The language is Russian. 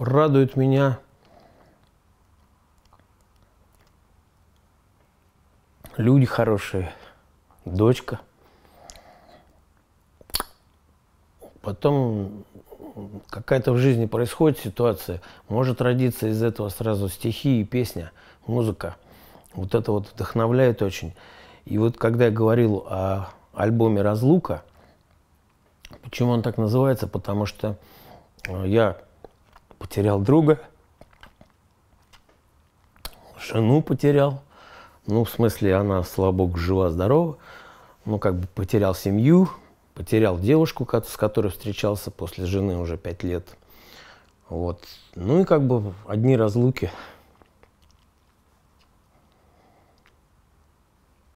радует меня люди хорошие, дочка. Потом какая-то в жизни происходит ситуация, может родиться из этого сразу стихи и песня, музыка. Вот это вот вдохновляет очень. И вот когда я говорил о альбоме «Разлука», почему он так называется, потому что э, я потерял друга, жену потерял. Ну, в смысле, она, слава богу, жива-здорова. Ну, как бы потерял семью, потерял девушку, с которой встречался после жены уже пять лет. Вот. Ну и как бы одни разлуки –